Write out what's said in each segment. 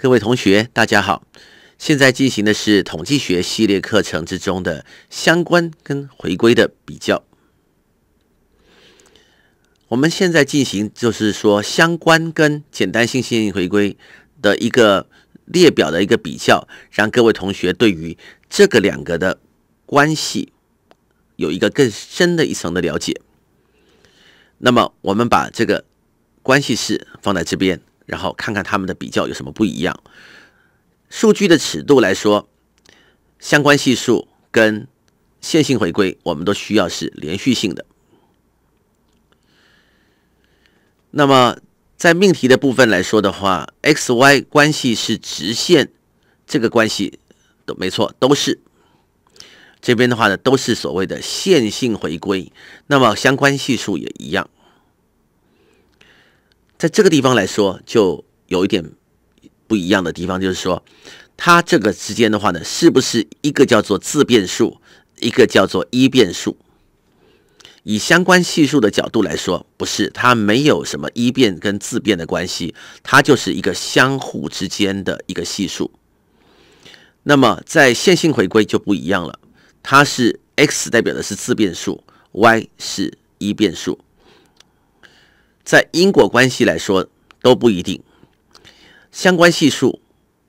各位同学，大家好！现在进行的是统计学系列课程之中的相关跟回归的比较。我们现在进行就是说相关跟简单性线性回归的一个列表的一个比较，让各位同学对于这个两个的关系有一个更深的一层的了解。那么，我们把这个关系式放在这边。然后看看他们的比较有什么不一样。数据的尺度来说，相关系数跟线性回归我们都需要是连续性的。那么在命题的部分来说的话，x y 关系是直线，这个关系都没错，都是。这边的话呢，都是所谓的线性回归，那么相关系数也一样。在这个地方来说，就有一点不一样的地方，就是说，它这个之间的话呢，是不是一个叫做自变数，一个叫做一变数？以相关系数的角度来说，不是，它没有什么一变跟自变的关系，它就是一个相互之间的一个系数。那么，在线性回归就不一样了，它是 X 代表的是自变数，Y 是一变数。在因果关系来说都不一定，相关系数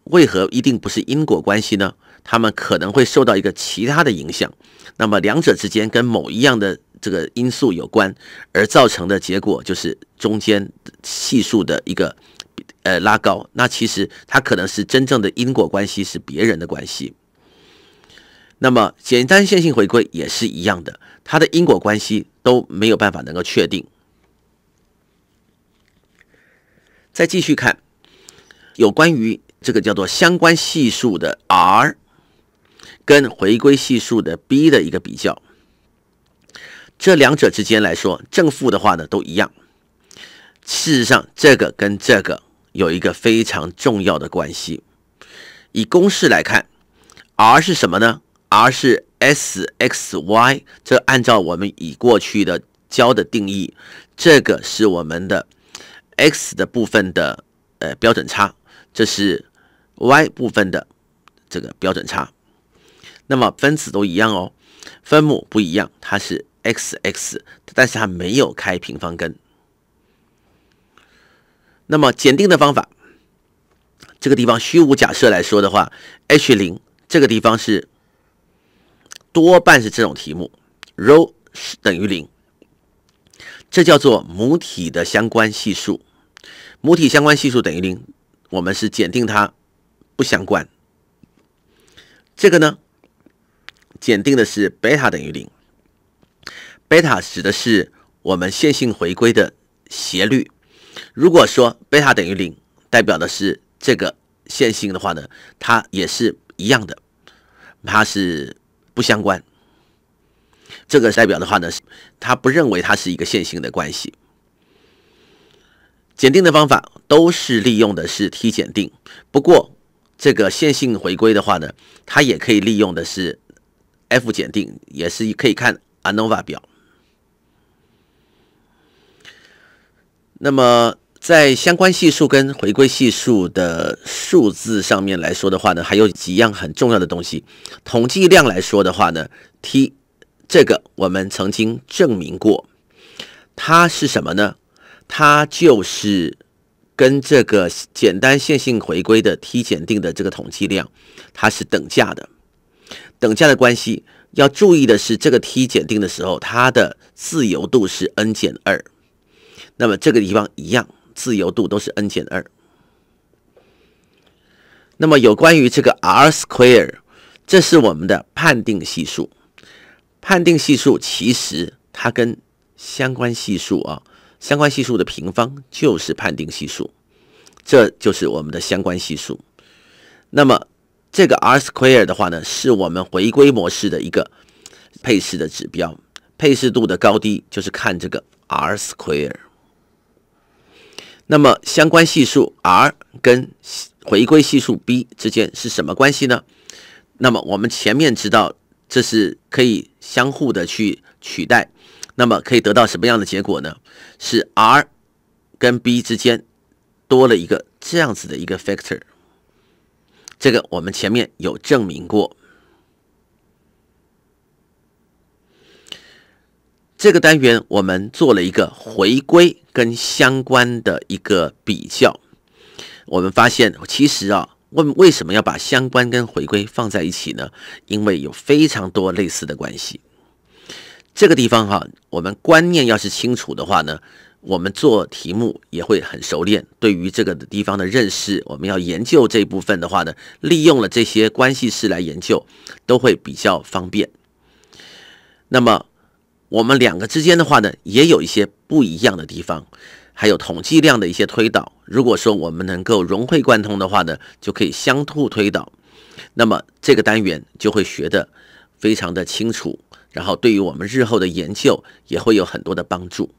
为何一定不是因果关系呢？他们可能会受到一个其他的影响，那么两者之间跟某一样的这个因素有关，而造成的结果就是中间系数的一个呃拉高。那其实它可能是真正的因果关系是别人的关系。那么简单线性回归也是一样的，它的因果关系都没有办法能够确定。再继续看，有关于这个叫做相关系数的 r，跟回归系数的 b 的一个比较，这两者之间来说，正负的话呢都一样。事实上，这个跟这个有一个非常重要的关系。以公式来看，r 是什么呢？r 是 sxy，这按照我们已过去的教的定义，这个是我们的。x 的部分的呃标准差，这是 y 部分的这个标准差，那么分子都一样哦，分母不一样，它是 xx，但是它没有开平方根。那么检定的方法，这个地方虚无假设来说的话，H 零这个地方是多半是这种题目，rho 是等于零，这叫做母体的相关系数。母体相关系数等于零，我们是检定它不相关。这个呢，检定的是贝塔等于零。贝塔指的是我们线性回归的斜率。如果说贝塔等于零，代表的是这个线性的话呢，它也是一样的，它是不相关。这个代表的话呢，是它不认为它是一个线性的关系。检定的方法都是利用的是 t 检定，不过这个线性回归的话呢，它也可以利用的是 f 检定，也是可以看 anova 表。那么在相关系数跟回归系数的数字上面来说的话呢，还有几样很重要的东西。统计量来说的话呢，t 这个我们曾经证明过，它是什么呢？它就是跟这个简单线性回归的 t 检定的这个统计量，它是等价的，等价的关系。要注意的是，这个 t 检定的时候，它的自由度是 n 减二，那么这个地方一样，自由度都是 n 减二。那么有关于这个 R square，这是我们的判定系数。判定系数其实它跟相关系数啊。相关系数的平方就是判定系数，这就是我们的相关系数。那么这个 R square 的话呢，是我们回归模式的一个配适的指标，配适度的高低就是看这个 R square。那么相关系数 R 跟回归系数 B 之间是什么关系呢？那么我们前面知道，这是可以相互的去取代。那么可以得到什么样的结果呢？是 R 跟 B 之间多了一个这样子的一个 factor。这个我们前面有证明过。这个单元我们做了一个回归跟相关的一个比较，我们发现其实啊，我们为什么要把相关跟回归放在一起呢？因为有非常多类似的关系。这个地方哈，我们观念要是清楚的话呢，我们做题目也会很熟练。对于这个地方的认识，我们要研究这部分的话呢，利用了这些关系式来研究，都会比较方便。那么我们两个之间的话呢，也有一些不一样的地方，还有统计量的一些推导。如果说我们能够融会贯通的话呢，就可以相互推导。那么这个单元就会学得非常的清楚。然后，对于我们日后的研究也会有很多的帮助。